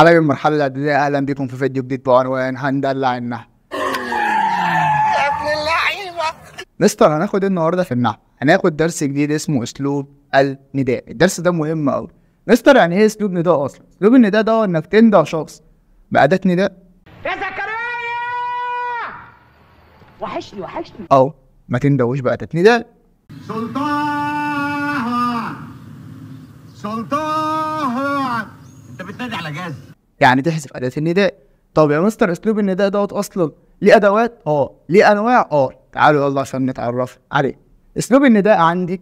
حبايبي المرحلة الإعدادية أهلا بكم في فيديو جديد بعنوان هندلع النحو. يا ابن اللعيبة مستر هناخد ايه النهاردة في النحو؟ هناخد درس جديد اسمه أسلوب النداء، الدرس ده مهم أوي. مستر يعني إيه أسلوب نداء أصلا؟ أسلوب النداء ده إنك تندع شخص بأداة نداء. يا زكريا وحشني وحشني أو ما تندوش بأداة نداء. سلطان سلطان أنت بتنادي على جاز يعني تحذف اداه النداء طب يا مستر اسلوب النداء دوت اصلا ليه ادوات اه ليه انواع اه تعالوا يلا عشان نتعرف عليه اسلوب النداء عندي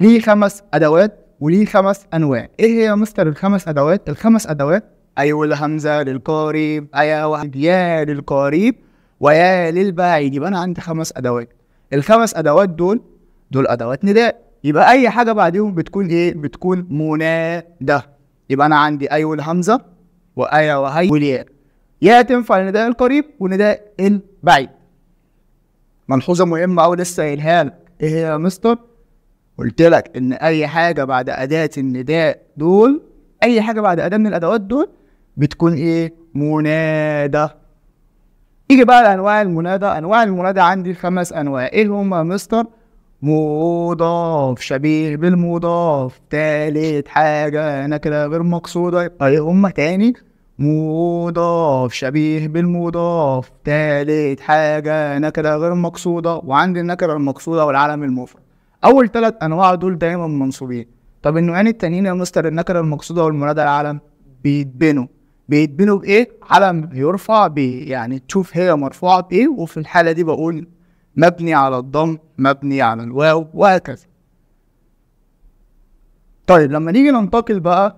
ليه خمس ادوات وليه خمس انواع ايه هي يا مستر الخمس ادوات الخمس ادوات ايوه الهمزه للقريب ايوه يا للقريب ويا للبعيد يبقى انا عندي خمس ادوات الخمس ادوات دول دول ادوات نداء يبقى اي حاجه بعدهم بتكون ايه بتكون مناده يبقى انا عندي اي والهمزه واي وهي والياء يا تنفع لنداء القريب ونداء البعيد ملحوظه مهمه قوي لسه قايلها لك ايه هي يا مستر قلت لك ان اي حاجه بعد اداه النداء دول اي حاجه بعد اداه من الادوات دول بتكون ايه منادى يجي بقى لانواع المنادى انواع المنادى عندي خمس انواع ايه هم يا مستر مضاف شبيه بالمضاف تالت حاجة نكرة غير مقصودة يبقى ايه هما تاني مضاف شبيه بالمضاف تالت حاجة نكرة غير مقصودة وعندي النكرة المقصودة والعلم المفرد أول تلات أنواع دول دايما منصوبين طب النوعين التانيين يا مستر النكرة المقصودة والمنادى العلم بيتبنوا بيتبنوا بإيه؟ علم يرفع بإيه؟ يعني تشوف هي مرفوعة بإيه وفي الحالة دي بقول مبني على الضم مبني على الواو وهكذا طيب لما نيجي ننتقل بقى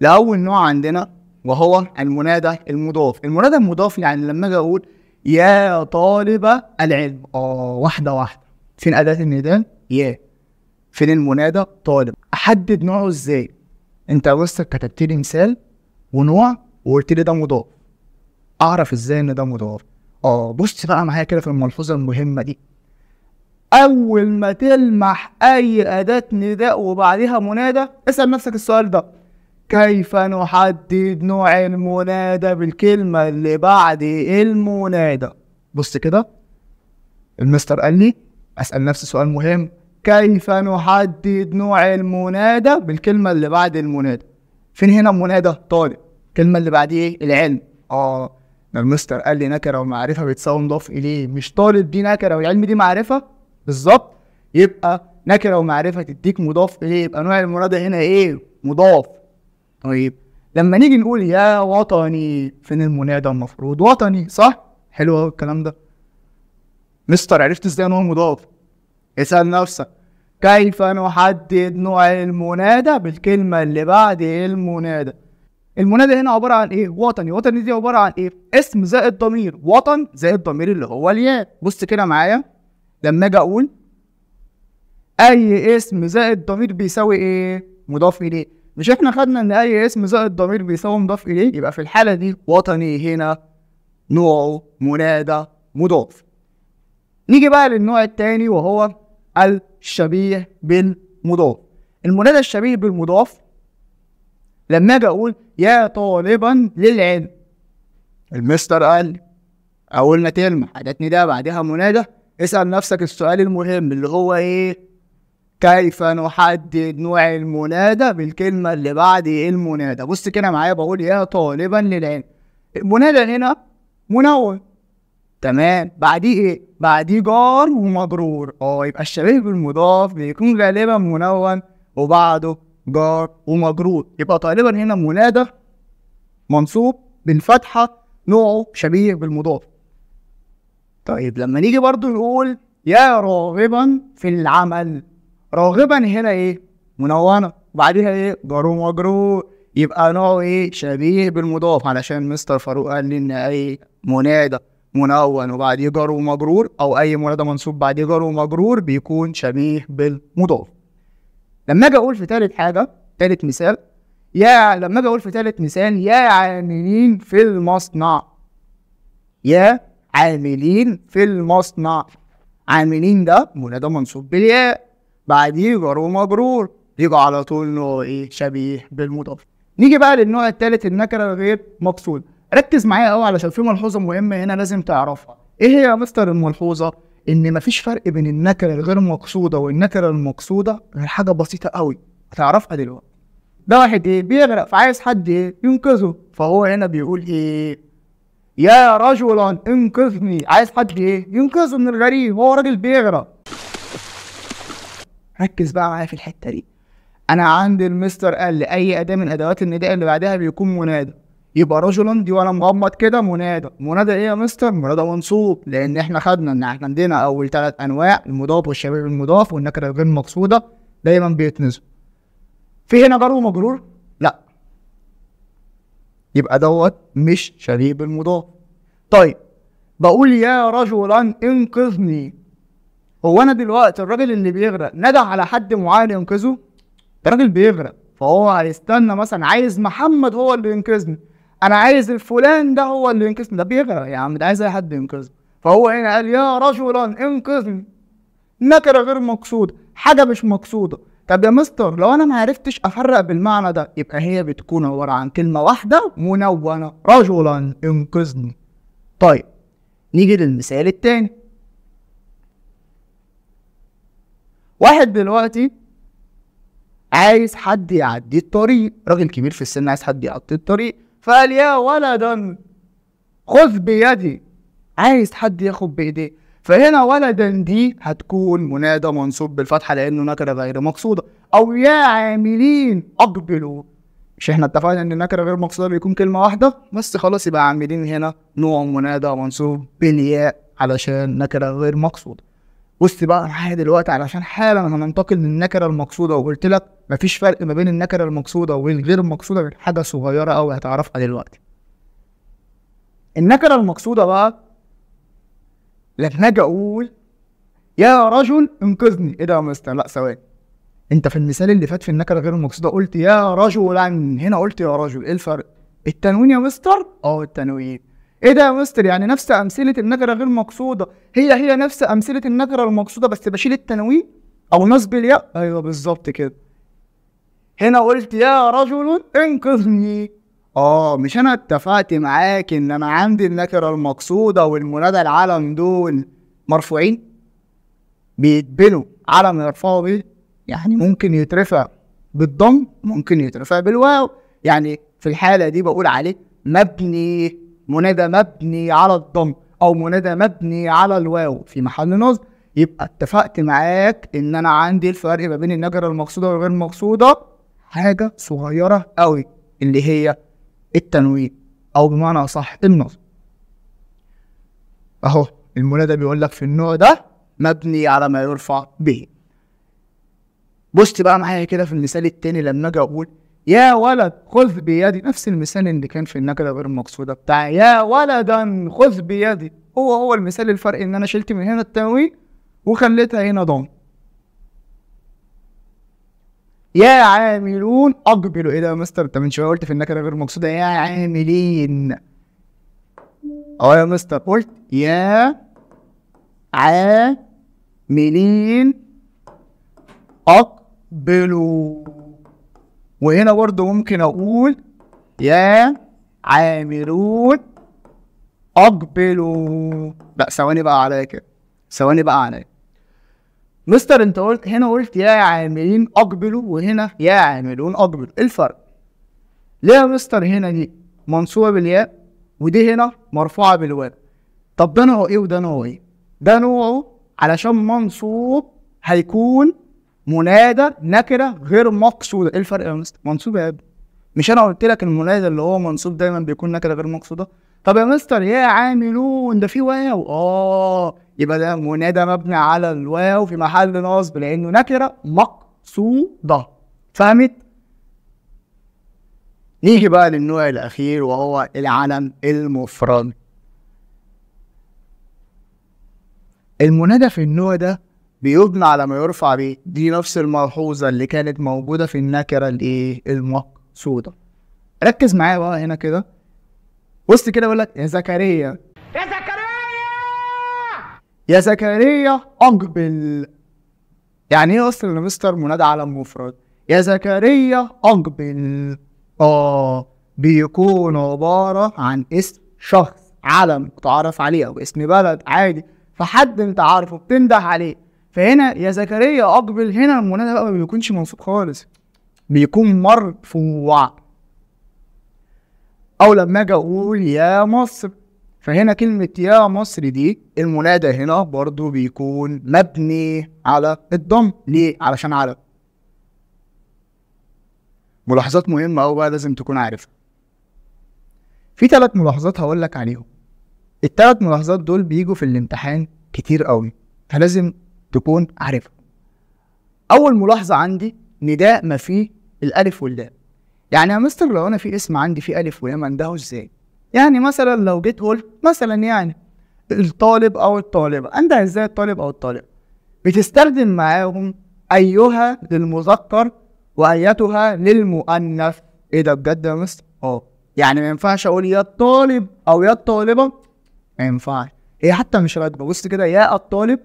لأول نوع عندنا وهو المنادى المضاف المنادى المضاف يعني لما أجي أقول يا طالب العلم آه واحدة واحدة فين أداة النداء؟ يا فين المنادى؟ طالب أحدد نوعه إزاي؟ أنت بس كتبت لي مثال ونوع وقلت لي ده مضاف أعرف إزاي إن ده مضاف اه بص بقى معايا كده في الملحوظه المهمه دي اول ما تلمح اي اداه نداء وبعدها منادى اسال نفسك السؤال ده كيف نحدد نوع المنادى بالكلمه اللي بعد المنادى بص كده المستر قال لي اسال نفسي سؤال مهم كيف نحدد نوع المنادى بالكلمه اللي بعد المنادى فين هنا منادى طالب الكلمه اللي بعديه العلم اه المستر قال لي نكره ومعرفه بيتساوي مضاف اليه مش طالب دي نكره والعلم دي معرفه بالظبط يبقى نكره ومعرفه تديك مضاف اليه يبقى نوع المنادى هنا ايه مضاف طيب لما نيجي نقول يا وطني فين المنادى المفروض وطني صح حلو قوي الكلام ده مستر عرفت ازاي ان هو مضاف اسال نفسك كيف نحدد نوع المنادى بالكلمه اللي بعد المنادى المنادى هنا عباره عن ايه وطني وطني دي عباره عن ايه اسم زائد ضمير وطن زائد ضمير اللي هو الياء بص كده معايا لما اجي اقول اي اسم زائد ضمير بيساوي ايه مضاف اليه مش احنا خدنا ان اي اسم زائد ضمير بيساوي مضاف اليه يبقى في الحاله دي وطني هنا نوعه منادى مضاف نيجي بقى للنوع الثاني وهو الشبيه بالمضاف المنادى الشبيه بالمضاف لما اجي اقول يا طالبا للعلم المستر قال اول ما تلمح حدتني ده بعدها منادى اسال نفسك السؤال المهم اللي هو ايه كيف نحدد نوع المنادى بالكلمة اللي بعد ايه المنادى بص كده معايا بقول يا طالبا للعلم المنادى هنا منون تمام بعديه ايه بعديه جار ومجرور اه يبقى الشبيه بالمضاف بيكون غالبا منون وبعده جار ومجرور يبقى طالبا هنا منادى منصوب بالفتحه نوعه شبيه بالمضاف طيب لما نيجي برضو نقول يا راغبا في العمل راغبا هنا ايه منونه وبعدها ايه جار ومجرور يبقى نوعه ايه شبيه بالمضاف علشان مستر فاروق قال لي ان اي منادى منون وبعديه جار ومجرور او اي منادى منصوب بعديه جار ومجرور بيكون شبيه بالمضاف لما اجي اقول في ثالث حاجه ثالث مثال يا لما اجي اقول في ثالث مثال يا عاملين في المصنع يا عاملين في المصنع عاملين ده منادى منصوب بالياء بعديه جار ومجرور يجي على طول نوع ايه شبيه بالمضاف نيجي بقى للنوع الثالث النكره الغير مقصود ركز معايا قوي علشان في ملحوظه مهمه هنا لازم تعرفها ايه هي يا مستر الملحوظه ان مفيش فرق بين النكره الغير مقصوده والنكره المقصوده غير حاجه بسيطه قوي هتعرفها دلوقتي ده واحد ايه بيغرق فعايز حد ايه ينقذه فهو هنا بيقول ايه يا رجلا انقذني عايز حد ايه ينقذه من الغريب هو راجل بيغرق ركز بقى معايا في الحته دي انا عندي المستر قال لي اي اداه من ادوات النداء اللي بعدها بيكون منادى يبقى رجلا دي وانا مغمض كده منادى منادى ايه يا مستر منادى منصوب لان احنا خدنا ان احنا عندنا اول ثلاث انواع المضاف والشبيه المضاف والنكره الغير مقصوده دايما بيتنزل في هنا جار ومجرور لا يبقى دوت مش شبيه بالمضاف طيب بقول يا رجلا انقذني هو انا دلوقتي الراجل اللي بيغرق ندى على حد معين ينقذه ده راجل بيغرق فهو هيستنى مثلا عايز محمد هو اللي ينقذني انا عايز الفلان ده هو اللي ينقذني ده بيغرق يا عم ده عايز اي حد ينقذني فهو هنا قال يا رجلا انقذني نكره غير مقصوده حاجه مش مقصوده طب يا مستر لو انا ما عرفتش افرق بالمعنى ده يبقى هي بتكون عباره عن كلمه واحده منونه رجلا انقذني طيب نيجي للمثال التاني واحد دلوقتي عايز حد يعدي الطريق راجل كبير في السن عايز حد يعدي الطريق فقال يا ولدا خذ بيدي عايز حد ياخد بايديه فهنا ولدا دي هتكون منادى منصوب بالفتحه لانه نكره غير مقصوده او يا عاملين اقبلوا مش احنا اتفقنا ان النكره غير مقصوده بيكون كلمه واحده بس خلاص يبقى عاملين هنا نوع منادى منصوب بالياء علشان نكره غير مقصوده بص بقى معايا دلوقتي علشان حالا هننتقل للنكره المقصوده وقلت لك مفيش فرق ما بين النكره المقصوده والغير المقصوده غير حاجه صغيره قوي هتعرفها دلوقتي النكره المقصوده بقى لما اجي اقول يا رجل انقذني ايه ده يا مستر لا ثواني انت في المثال اللي فات في النكره غير المقصوده قلت يا رجل عن هنا قلت يا رجل ايه الفرق التنوين يا مستر اه التنوين ايه ده يا مستر يعني نفس امثله النكره غير مقصوده هي هي نفس امثله النكره المقصوده بس بشيل التنوين او نصب الياء ايوه بالظبط كده هنا قلت يا رجل انقذني اه مش انا اتفقت معاك ان انا عندي النكره المقصوده والمنادى العلم دول مرفوعين بيتبنوا علم يرفعوا بيه يعني ممكن يترفع بالضم ممكن يترفع بالواو يعني في الحاله دي بقول عليه مبني منادى مبني على الضم او منادى مبني على الواو في محل نصب يبقى اتفقت معاك ان انا عندي الفرق ما بين النجرة المقصودة والغير المقصودة حاجة صغيرة قوي اللي هي التنوين او بمعنى اصح النصب اهو المنادى بيقول لك في النوع ده مبني على ما يرفع به بص بقى معايا كده في المثال التاني لما اجي اقول يا ولد خذ بيدي نفس المثال اللي كان في النكده غير المقصوده بتاع يا ولدا خذ بيدي هو هو المثال الفرق ان انا شلت من هنا التنوين وخليتها هنا ضم يا عاملون اقبلوا ايه ده يا مستر انت من شويه قلت في النكره غير مقصوده يا عاملين اه يا مستر قلت يا عاملين اقبلوا وهنا برضه ممكن اقول يا عاملون اقبلوا لا ثواني بقى عليا كده ثواني بقى عليا مستر انت قلت هنا قلت يا عاملين اقبلوا وهنا يا عاملون اقبلوا ايه الفرق ليه يا مستر هنا دي منصوبه بالياء ودي هنا مرفوعه بالواو طب ده نوعه ايه وده نوعه ايه ده نوعه علشان منصوب هيكون منادى نكره غير مقصوده ايه الفرق يا مستر منصوب يا ابني مش انا قلت لك المنادى اللي هو منصوب دايما بيكون نكره غير مقصوده طب يا مستر يا عاملون ده في واو اه يبقى ده منادى مبني على الواو في محل نصب لانه نكره مقصوده فهمت نيجي بقى للنوع الاخير وهو العلم المفرد المنادى في النوع ده بيبنى على ما يرفع به دي نفس الملحوظة اللي كانت موجودة في النكرة الايه المقصودة ركز معايا بقى هنا كده بص كده بقول لك يا زكريا يا زكريا يا زكريا اقبل يعني ايه اصلا مستر منادى على مفرد يا زكريا اقبل اه بيكون عبارة عن اسم شخص علم تعرف عليه او اسم بلد عادي فحد انت عارفه بتنده عليه فهنا يا زكريا اقبل هنا المنادى بقى ما بيكونش منصوب خالص بيكون مرفوع او لما اجي اقول يا مصر فهنا كلمة يا مصر دي المنادى هنا برضو بيكون مبني على الضم ليه؟ علشان على ملاحظات مهمة أوي بقى لازم تكون عارفها في ثلاث ملاحظات هقول لك عليهم الثلاث ملاحظات دول بيجوا في الامتحان كتير قوي فلازم تكون عارفها اول ملاحظه عندي ان ده ما فيه الالف واللام يعني يا مستر لو انا في اسم عندي فيه الف ولام انده ازاي يعني مثلا لو جيت قلت مثلا يعني الطالب او الطالبه انده ازاي الطالب او الطالبه بتستخدم معاهم ايها للمذكر وايتها للمؤنث ايه ده بجد يا مستر اه يعني ما ينفعش اقول يا الطالب او يا الطالبه ما ينفعش هي حتى مش راكبه بص كده يا الطالب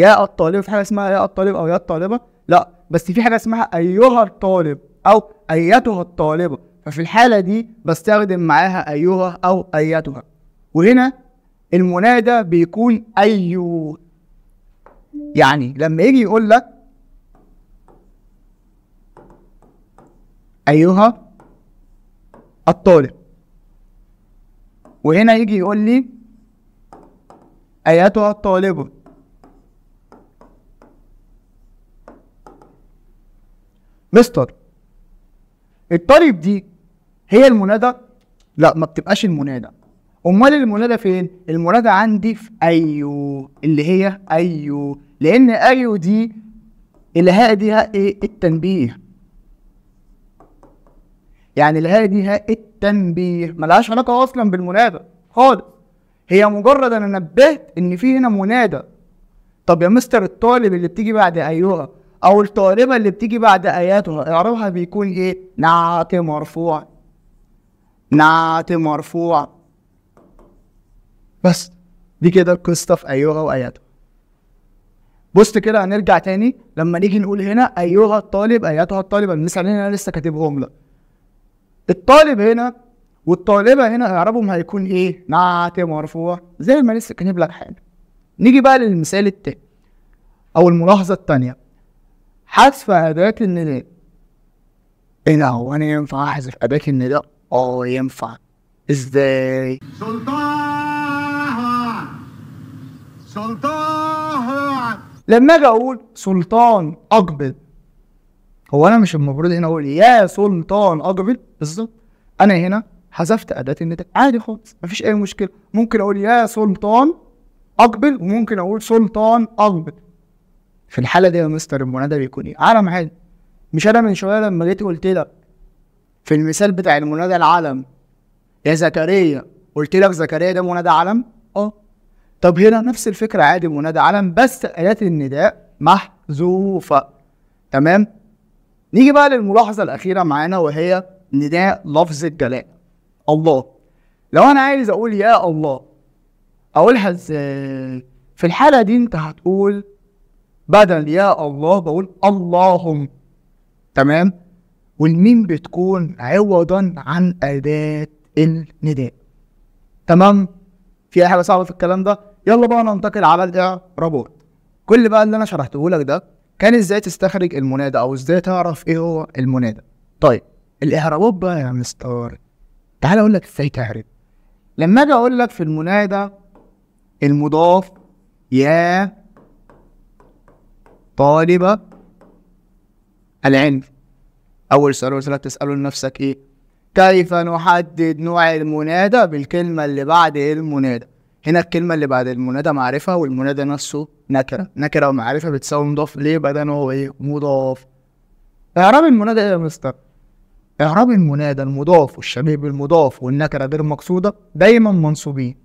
يا الطالب في حاجه اسمها يا الطالب او يا الطالبه لا بس في حاجه اسمها ايها الطالب او ايتها الطالبه ففي الحاله دي بستخدم معاها ايها او ايتها وهنا المنادى بيكون ايو يعني لما يجي يقول لك ايها الطالب وهنا يجي يقول لي ايتها الطالبه مستر الطالب دي هي المنادى لا ما بتبقاش المنادى امال المنادى فين المنادى عندي في ايوه اللي هي ايوه لان ايوه دي الهاء دي هاء إيه؟ التنبيه يعني الهاء دي هاء التنبيه ملهاش علاقه اصلا بالمنادى خالص هي مجرد انا نبهت ان في هنا منادى طب يا مستر الطالب اللي بتيجي بعد ايوه او الطالبه اللي بتيجي بعد اياته اعرابها بيكون ايه نعت مرفوع نعت مرفوع بس دي كده القصه في ايوه واياته بص كده هنرجع تاني لما نيجي نقول هنا ايها الطالب ايتها الطالبه المثالين انا لسه كاتبهم لك الطالب هنا والطالبه هنا اعرابهم هيكون ايه نعت مرفوع زي ما لسه كاتب لك حاجه نيجي بقى للمثال التاني او الملاحظه التانيه حذف أداة النداء إيه ده هو أنا ينفع أحذف أداة النداء؟ آه ينفع إزاي؟ سلطان سلطان لما أجي أقول سلطان أقبل هو أنا مش المفروض هنا أقول يا سلطان أقبل بالظبط أنا هنا حذفت أداة النداء عادي خالص مفيش أي مشكلة ممكن أقول يا سلطان أقبل وممكن أقول سلطان أقبل في الحاله دي يا مستر المنادى بيكون ايه علم عادي مش انا من شويه لما جيت قلت لك في المثال بتاع المنادى العلم يا زكريا قلت لك زكريا ده منادى علم اه طب هنا نفس الفكره عادي منادى علم بس الات النداء محذوفه تمام نيجي بقى للملاحظه الاخيره معانا وهي نداء لفظ الجلاء الله لو انا عايز اقول يا الله اقولها ازاي في الحاله دي انت هتقول بدل يا الله بقول اللهم تمام والميم بتكون عوضا عن أداة النداء تمام في أي حاجة صعبة في الكلام ده يلا بقى ننتقل على الإعرابات كل بقى اللي أنا شرحته لك ده كان إزاي تستخرج المنادى أو إزاي تعرف إيه هو المنادى طيب الإعرابات بقى يا مستر تعال أقول لك إزاي تعرف لما أجي أقول لك في المنادى المضاف يا طالب العلم أول سؤال وسؤال تسأله لنفسك إيه كيف نحدد نوع المنادى بالكلمة اللي بعد المنادى هنا الكلمة اللي بعد المنادى معرفة والمنادى نفسه نكرة نكرة ومعرفة بتساوي مضاف ليه بدل هو إيه مضاف إعراب المنادى إيه يا مستر إعراب المنادى المضاف والشبيه بالمضاف والنكرة غير المقصودة دايما منصوبين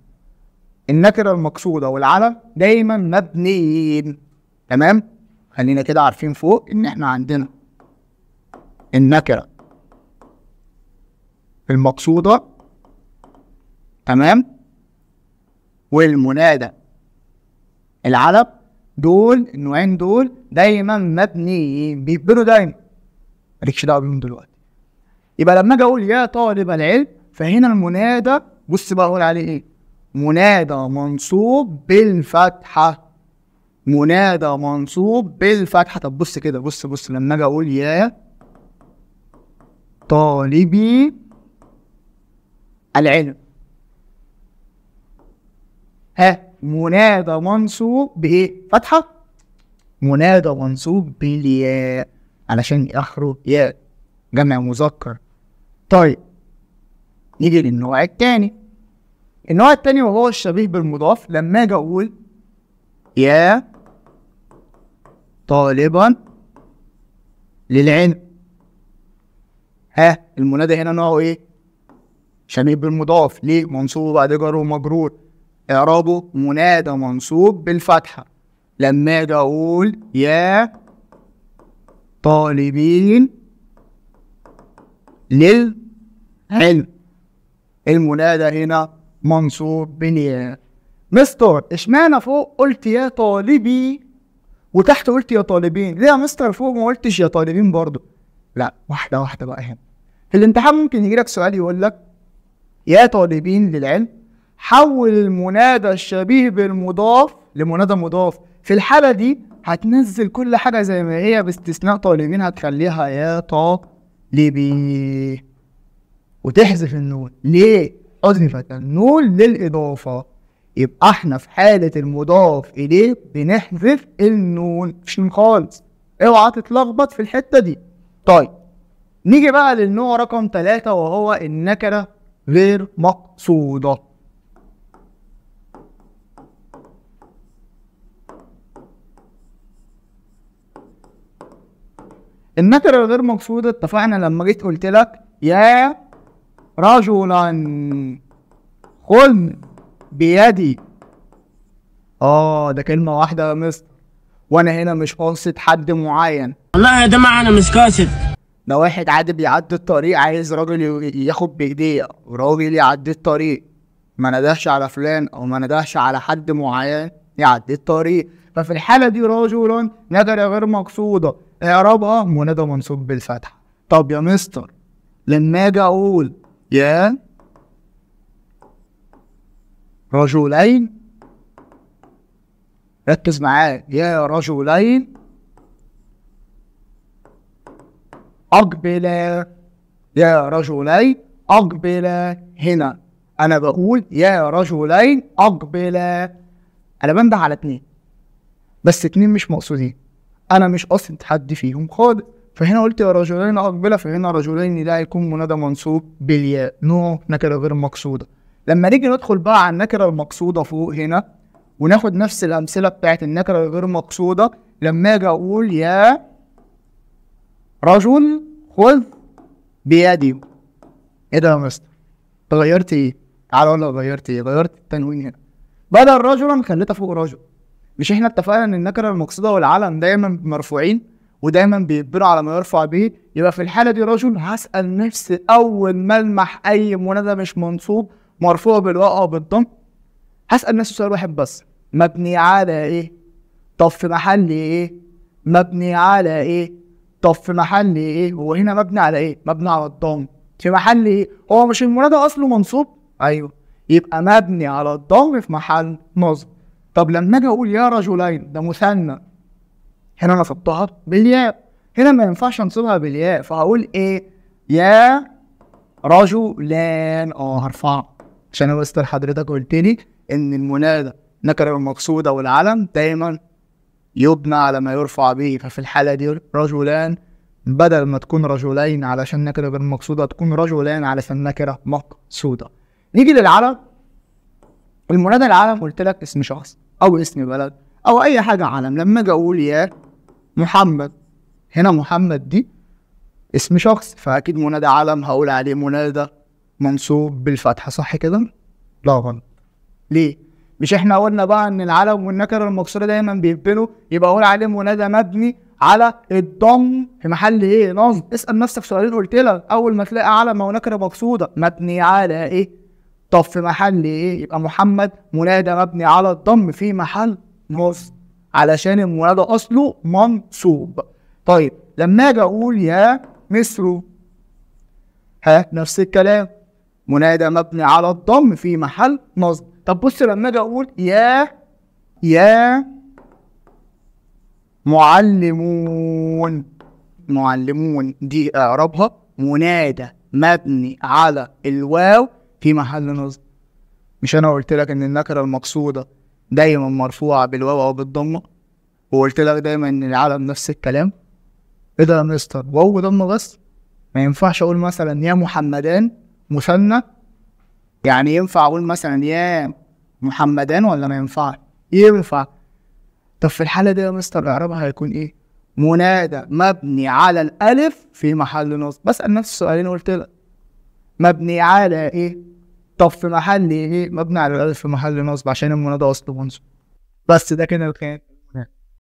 النكرة المقصودة والعلم دايما مبنيين تمام خلينا كده عارفين فوق ان احنا عندنا النكره المقصوده تمام والمنادى العلب دول النوعين دول دايما مبنيين بيتبنوا دايما مالكش دعوه بيهم دلوقتي يبقى لما اجي اقول يا طالب العلم فهنا المنادى بص بقى اقول عليه ايه منادى منصوب بالفتحه منادى منصوب بالفتحه طب بص كده بص بص لما اجي اقول يا طالبي العلم ها منادى منصوب بايه فتحه منادى منصوب بالياء علشان اخره ياء جمع مذكر طيب نيجي للنوع التاني النوع التاني وهو الشبيه بالمضاف لما اجي اقول يا طالبا للعلم ها المنادى هنا نوعه ايه شبيه بالمضاف ليه منصوب بعد جر ومجرور اعرابه منادى منصوب بالفتحه لما اجي اقول يا طالبين للعلم المنادى هنا منصوب بالياء مستر اشمعنى فوق قلت يا طالبي وتحت قلت يا طالبين ليه يا مستر فوق ما قلتش يا طالبين برضه لا واحده واحده بقى هنا في الامتحان ممكن يجي لك سؤال يقول لك يا طالبين للعلم حول المنادى الشبيه بالمضاف لمنادى مضاف في الحاله دي هتنزل كل حاجه زي ما هي باستثناء طالبين هتخليها يا طالبي وتحذف النون ليه؟ حذفت النون للاضافه يبقى احنا في حالة المضاف إليه بنحذف النون مش خالص اوعى تتلخبط في الحتة دي طيب نيجي بقى للنوع رقم ثلاثة وهو النكرة غير مقصودة النكرة الغير مقصودة اتفقنا لما جيت قلت لك يا رجلا خلنا بيدي اه ده كلمه واحده يا مستر وانا هنا مش قاصد حد معين والله يا جماعه انا مش قاصد ده واحد عادي بيعدي الطريق عايز راجل ياخد بايديه وراجل يعدي الطريق ما ندهش على فلان او ما ندهش على حد معين يعدي الطريق ففي الحالة دي رجل نظرة غير مقصودة آه، إعرابها منادى منصوب بالفتحة طب يا مستر لما أجي أقول يا رجلين ركز معايا يا رجلين أقبلا يا رجلين أقبلا هنا أنا بقول يا رجلين أقبلا أنا بنده على اتنين بس اتنين مش مقصودين أنا مش قاصد حد فيهم خالص فهنا قلت يا رجلين أقبلا فهنا رجلين ده هيكون منادى منصوب بالياء نوع نكرة غير مقصودة لما نيجي ندخل بقى على النكره المقصوده فوق هنا وناخد نفس الامثله بتاعت النكره الغير مقصوده لما اجي اقول يا رجل خذ بيدي ايه ده يا مستر غيرت ايه تعالى اقول لك غيرت ايه غيرت التنوين هنا بدل رجلا خليتها فوق رجل مش احنا اتفقنا ان النكره المقصوده والعلم دايما مرفوعين ودايما بيتبنوا على ما يرفع به يبقى في الحاله دي رجل هسال نفسي اول ملمح اي منادى مش منصوب مرفوع بالواقع وبالضم هسال نفسي سؤال واحد بس مبني على ايه طب في محل ايه مبني على ايه طب في محل ايه هو هنا مبني على ايه مبني على الضم في محل ايه هو مش المنادى اصله منصوب ايوه يبقى مبني على الضم في محل نصب طب لما اجي اقول يا رجلين ده مثنى هنا نصبتها بالياء هنا ما ينفعش انصبها بالياء فهقول ايه يا رجلان اه هرفعها عشان هو استر حضرتك قلت لي ان المنادى نكره او والعلم دايما يبنى على ما يرفع به ففي الحاله دي رجلان بدل ما تكون رجلين علشان نكره غير مقصوده تكون رجلان علشان نكره مقصوده نيجي للعلم المنادى العلم قلت لك اسم شخص او اسم بلد او اي حاجه علم لما اجي اقول يا محمد هنا محمد دي اسم شخص فاكيد منادى علم هقول عليه منادى منصوب بالفتحه صح كده؟ لا غلط ليه؟ مش احنا قلنا بقى ان العلم والنكره المكسوره دايما بيبنوا يبقى اقول عليه منادى مبني على الضم في محل ايه نصب اسال نفسك سؤالين قلت لك اول ما تلاقي علم او نكره مقصوده مبني على ايه طب في محل ايه يبقى محمد منادى مبني على الضم في محل نصب علشان المنادى اصله منصوب طيب لما اجي اقول يا مصر ها نفس الكلام منادى مبني على الضم في محل نصب طب بص لما اجي اقول يا يا معلمون معلمون دي اعرابها منادى مبني على الواو في محل نصب مش انا قلت لك ان النكره المقصوده دايما مرفوعه بالواو او بالضمه وقلت لك دايما ان العالم نفس الكلام ايه ده يا مستر واو ضمه بس ما ينفعش اقول مثلا يا محمدان مثنى يعني ينفع اقول مثلا يا محمدان ولا ما ينفعش ينفع طب في الحاله دي يا مستر اعرابها هيكون ايه منادى مبني على الالف في محل نصب بسال نفس السؤالين قلت لك مبني على ايه طب في محل ايه مبني على الالف في محل نصب عشان المنادى اصله منصب بس ده كده الخير